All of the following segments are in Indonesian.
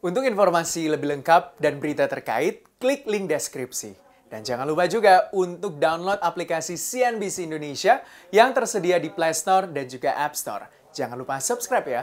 Untuk informasi lebih lengkap dan berita terkait, klik link deskripsi. Dan jangan lupa juga untuk download aplikasi CNBC Indonesia yang tersedia di Play Store dan juga App Store. Jangan lupa subscribe ya.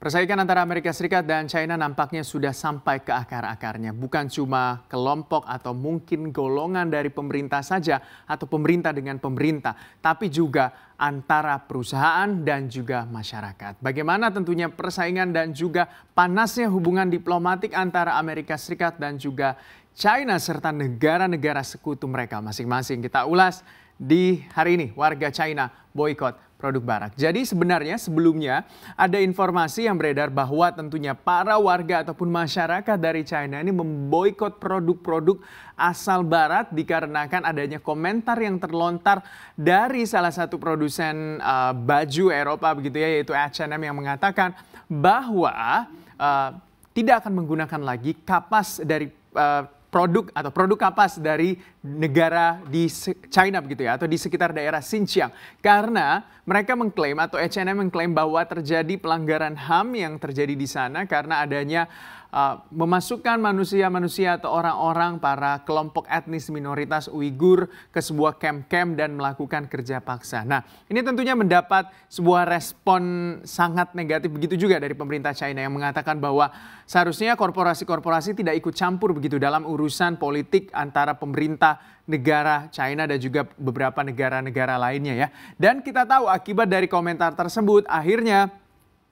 Persaingan antara Amerika Serikat dan China nampaknya sudah sampai ke akar-akarnya. Bukan cuma kelompok atau mungkin golongan dari pemerintah saja atau pemerintah dengan pemerintah, tapi juga antara perusahaan dan juga masyarakat. Bagaimana tentunya persaingan dan juga panasnya hubungan diplomatik antara Amerika Serikat dan juga China serta negara-negara sekutu mereka masing-masing. Kita ulas di hari ini warga China boykot produk barak. Jadi sebenarnya sebelumnya ada informasi yang beredar bahwa tentunya para warga ataupun masyarakat dari China ini memboikot produk-produk asal barat dikarenakan adanya komentar yang terlontar dari salah satu produsen uh, baju Eropa begitu ya yaitu H&M yang mengatakan bahwa uh, tidak akan menggunakan lagi kapas dari uh, produk atau produk kapas dari negara di China begitu ya atau di sekitar daerah Xinjiang karena mereka mengklaim atau H&M mengklaim bahwa terjadi pelanggaran HAM yang terjadi di sana karena adanya uh, memasukkan manusia-manusia atau orang-orang para kelompok etnis minoritas Uighur ke sebuah camp-camp dan melakukan kerja paksa. Nah, ini tentunya mendapat sebuah respon sangat negatif begitu juga dari pemerintah China yang mengatakan bahwa seharusnya korporasi-korporasi tidak ikut campur begitu dalam urusan politik antara pemerintah negara China dan juga beberapa negara-negara lainnya ya. Dan kita tahu akibat dari komentar tersebut akhirnya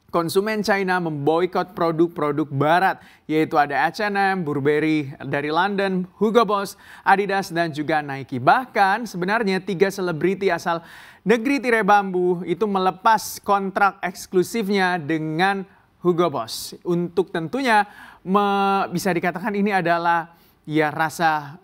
konsumen China memboikot produk-produk barat, yaitu ada H&M, Burberry dari London, Hugo Boss, Adidas, dan juga Nike. Bahkan sebenarnya tiga selebriti asal negeri tirai bambu itu melepas kontrak eksklusifnya dengan Hugo Boss. Untuk tentunya bisa dikatakan ini adalah ya rasa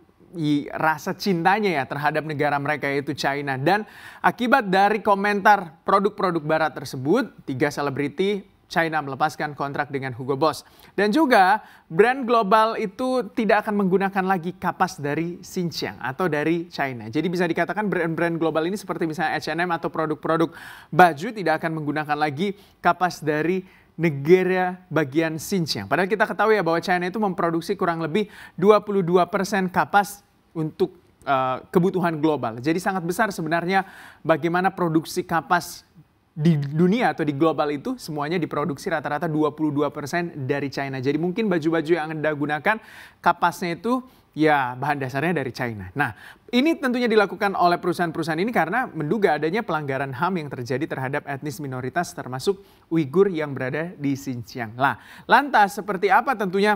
rasa cintanya ya terhadap negara mereka yaitu China. Dan akibat dari komentar produk-produk barat tersebut, tiga selebriti China melepaskan kontrak dengan Hugo Boss. Dan juga brand global itu tidak akan menggunakan lagi kapas dari Xinjiang atau dari China. Jadi bisa dikatakan brand-brand global ini seperti misalnya H&M atau produk-produk baju tidak akan menggunakan lagi kapas dari negara bagian Xinjiang. Padahal kita ketahui ya bahwa China itu memproduksi kurang lebih 22 persen kapas untuk uh, kebutuhan global. Jadi sangat besar sebenarnya bagaimana produksi kapas di dunia atau di global itu semuanya diproduksi rata-rata 22% dari China. Jadi mungkin baju-baju yang Anda gunakan kapasnya itu ya bahan dasarnya dari China. Nah, ini tentunya dilakukan oleh perusahaan-perusahaan ini karena menduga adanya pelanggaran HAM yang terjadi terhadap etnis minoritas termasuk Uighur yang berada di Xinjiang. Lah, lantas seperti apa tentunya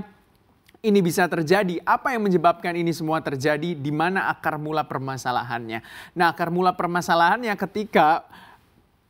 ini bisa terjadi? Apa yang menyebabkan ini semua terjadi? Di mana akar mula permasalahannya? Nah, akar mula permasalahannya ketika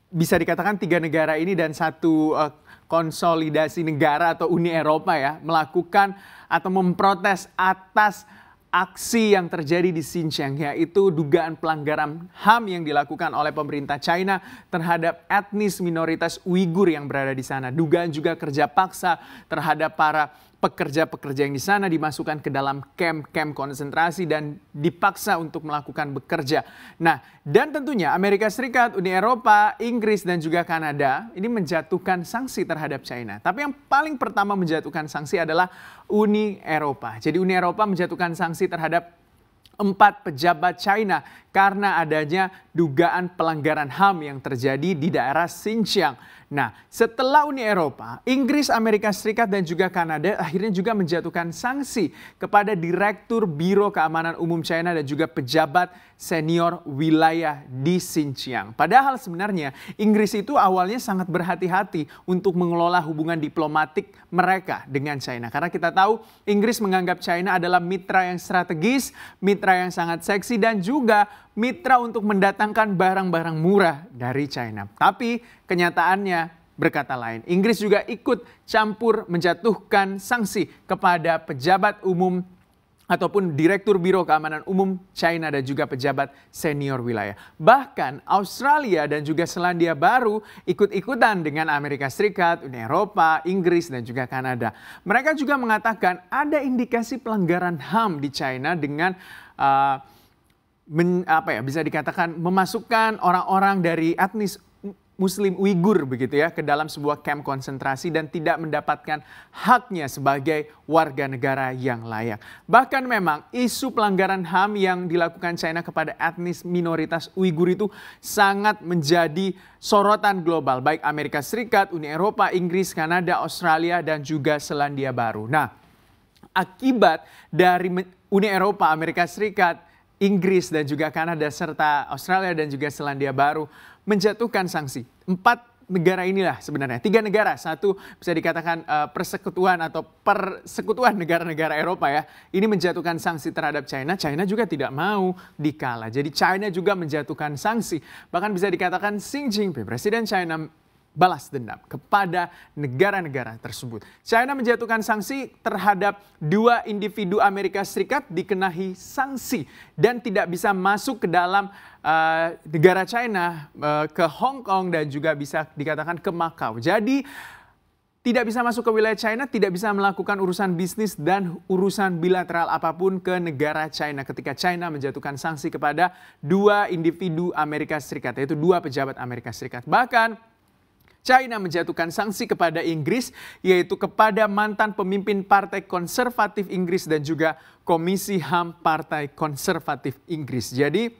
bisa dikatakan tiga negara ini dan satu uh, konsolidasi negara atau Uni Eropa ya melakukan atau memprotes atas aksi yang terjadi di Xinjiang yaitu dugaan pelanggaran HAM yang dilakukan oleh pemerintah China terhadap etnis minoritas Uighur yang berada di sana. Dugaan juga kerja paksa terhadap para pekerja-pekerja yang di sana dimasukkan ke dalam kamp-kamp konsentrasi dan dipaksa untuk melakukan bekerja. Nah, dan tentunya Amerika Serikat, Uni Eropa, Inggris dan juga Kanada ini menjatuhkan sanksi terhadap China. Tapi yang paling pertama menjatuhkan sanksi adalah Uni Eropa. Jadi Uni Eropa menjatuhkan sanksi terhadap empat pejabat China karena adanya dugaan pelanggaran HAM yang terjadi di daerah Xinjiang. Nah, setelah Uni Eropa, Inggris, Amerika Serikat, dan juga Kanada akhirnya juga menjatuhkan sanksi kepada Direktur Biro Keamanan Umum China dan juga pejabat senior wilayah di Xinjiang. Padahal sebenarnya Inggris itu awalnya sangat berhati-hati untuk mengelola hubungan diplomatik mereka dengan China. Karena kita tahu Inggris menganggap China adalah mitra yang strategis, mitra yang sangat seksi, dan juga mitra untuk mendatangkan barang-barang murah dari China. Tapi kenyataannya berkata lain. Inggris juga ikut campur menjatuhkan sanksi kepada pejabat umum ataupun Direktur Biro Keamanan Umum China dan juga pejabat senior wilayah. Bahkan Australia dan juga Selandia Baru ikut-ikutan dengan Amerika Serikat, Uni Eropa, Inggris dan juga Kanada. Mereka juga mengatakan ada indikasi pelanggaran HAM di China dengan uh, men, apa ya bisa dikatakan memasukkan orang-orang dari etnis Muslim Uighur begitu ya ke dalam sebuah kamp konsentrasi dan tidak mendapatkan haknya sebagai warga negara yang layak. Bahkan memang isu pelanggaran HAM yang dilakukan China kepada etnis minoritas Uighur itu sangat menjadi sorotan global baik Amerika Serikat, Uni Eropa, Inggris, Kanada, Australia dan juga Selandia Baru. Nah, akibat dari Uni Eropa, Amerika Serikat, Inggris dan juga Kanada serta Australia dan juga Selandia Baru menjatuhkan sanksi. Empat negara inilah sebenarnya, tiga negara, satu bisa dikatakan uh, persekutuan atau persekutuan negara-negara Eropa ya, ini menjatuhkan sanksi terhadap China, China juga tidak mau dikalah. Jadi China juga menjatuhkan sanksi, bahkan bisa dikatakan Xi Jinping, Presiden China balas dendam kepada negara-negara tersebut. China menjatuhkan sanksi terhadap dua individu Amerika Serikat dikenahi sanksi dan tidak bisa masuk ke dalam uh, negara China uh, ke Hong Kong dan juga bisa dikatakan ke Makau. Jadi tidak bisa masuk ke wilayah China, tidak bisa melakukan urusan bisnis dan urusan bilateral apapun ke negara China ketika China menjatuhkan sanksi kepada dua individu Amerika Serikat, yaitu dua pejabat Amerika Serikat. Bahkan China menjatuhkan sanksi kepada Inggris, yaitu kepada mantan pemimpin Partai Konservatif Inggris dan juga Komisi HAM Partai Konservatif Inggris. Jadi,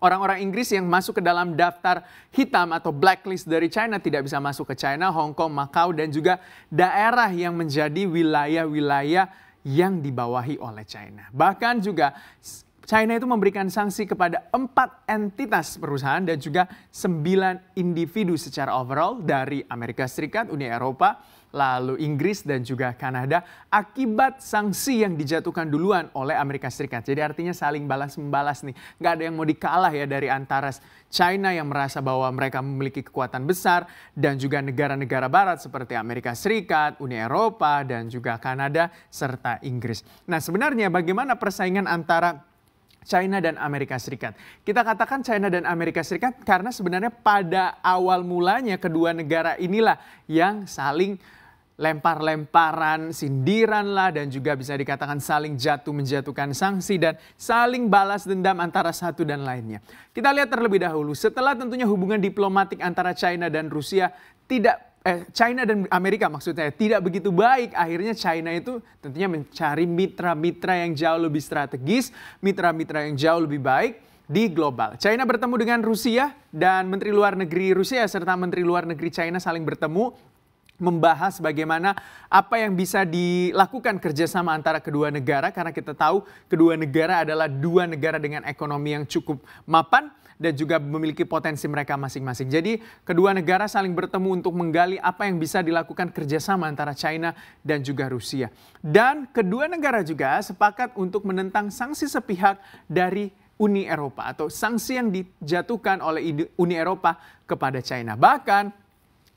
orang-orang Inggris yang masuk ke dalam daftar hitam atau blacklist dari China tidak bisa masuk ke China, Hong Kong, Makau, dan juga daerah yang menjadi wilayah-wilayah yang dibawahi oleh China. Bahkan juga China itu memberikan sanksi kepada empat entitas perusahaan dan juga sembilan individu secara overall dari Amerika Serikat, Uni Eropa, lalu Inggris dan juga Kanada akibat sanksi yang dijatuhkan duluan oleh Amerika Serikat. Jadi artinya saling balas membalas nih. Nggak ada yang mau dikalah ya dari antara China yang merasa bahwa mereka memiliki kekuatan besar dan juga negara-negara barat seperti Amerika Serikat, Uni Eropa dan juga Kanada serta Inggris. Nah sebenarnya bagaimana persaingan antara China dan Amerika Serikat. Kita katakan China dan Amerika Serikat karena sebenarnya pada awal mulanya kedua negara inilah yang saling lempar-lemparan, sindiran lah dan juga bisa dikatakan saling jatuh menjatuhkan sanksi dan saling balas dendam antara satu dan lainnya. Kita lihat terlebih dahulu setelah tentunya hubungan diplomatik antara China dan Rusia tidak eh, China dan Amerika maksudnya tidak begitu baik. Akhirnya China itu tentunya mencari mitra-mitra yang jauh lebih strategis, mitra-mitra yang jauh lebih baik di global. China bertemu dengan Rusia dan Menteri Luar Negeri Rusia serta Menteri Luar Negeri China saling bertemu membahas bagaimana apa yang bisa dilakukan kerjasama antara kedua negara karena kita tahu kedua negara adalah dua negara dengan ekonomi yang cukup mapan dan juga memiliki potensi mereka masing-masing. Jadi kedua negara saling bertemu untuk menggali apa yang bisa dilakukan kerjasama antara China dan juga Rusia. Dan kedua negara juga sepakat untuk menentang sanksi sepihak dari Uni Eropa atau sanksi yang dijatuhkan oleh Uni Eropa kepada China. Bahkan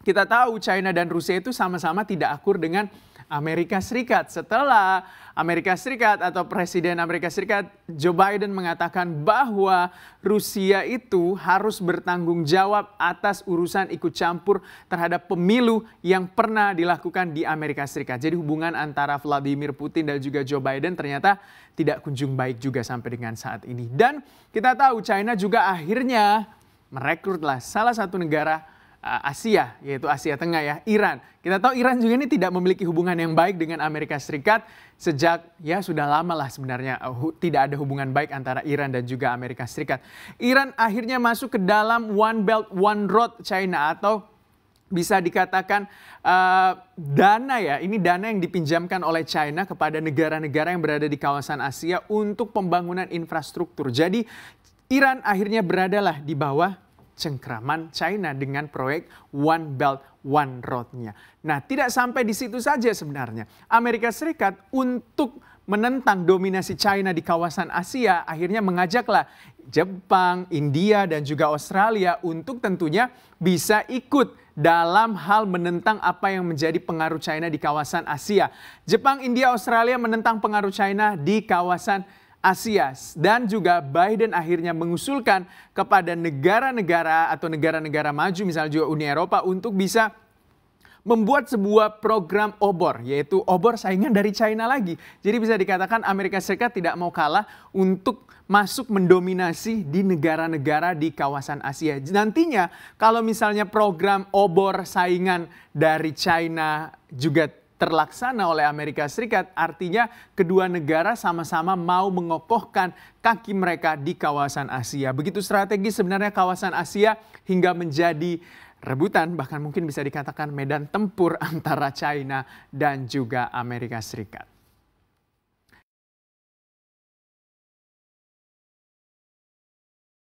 kita tahu China dan Rusia itu sama-sama tidak akur dengan Amerika Serikat. Setelah Amerika Serikat atau Presiden Amerika Serikat Joe Biden mengatakan bahwa Rusia itu harus bertanggung jawab atas urusan ikut campur terhadap pemilu yang pernah dilakukan di Amerika Serikat. Jadi hubungan antara Vladimir Putin dan juga Joe Biden ternyata tidak kunjung baik juga sampai dengan saat ini. Dan kita tahu China juga akhirnya merekrutlah salah satu negara Eh, Asia, yaitu Asia Tengah ya, Iran. Kita tahu Iran juga ini tidak memiliki hubungan yang baik dengan Amerika Serikat sejak ya sudah lama lah sebenarnya eh, tidak ada hubungan baik antara Iran dan juga Amerika Serikat. Iran akhirnya masuk ke dalam One Belt One Road China atau bisa dikatakan uh, dana ya, ini dana yang dipinjamkan oleh China kepada negara-negara yang berada di kawasan Asia untuk pembangunan infrastruktur. Jadi Iran akhirnya beradalah di bawah cengkraman China dengan proyek One Belt One Road-nya. Nah, tidak sampai di situ saja sebenarnya. Amerika Serikat untuk menentang dominasi China di kawasan Asia akhirnya mengajaklah Jepang, India dan juga Australia untuk tentunya bisa ikut dalam hal menentang apa yang menjadi pengaruh China di kawasan Asia. Jepang, India, Australia menentang pengaruh China di kawasan Asia Asia. Dan juga Biden akhirnya mengusulkan kepada negara-negara atau negara-negara maju misalnya juga Uni Eropa untuk bisa membuat sebuah program obor, yaitu obor saingan dari China lagi. Jadi bisa dikatakan Amerika Serikat tidak mau kalah untuk masuk mendominasi di negara-negara di kawasan Asia. Nantinya kalau misalnya program obor saingan dari China juga terlaksana oleh Amerika Serikat, artinya kedua negara sama-sama mau mengokohkan kaki mereka di kawasan Asia. Begitu strategi sebenarnya kawasan Asia hingga menjadi rebutan bahkan mungkin bisa dikatakan medan tempur antara China dan juga Amerika Serikat.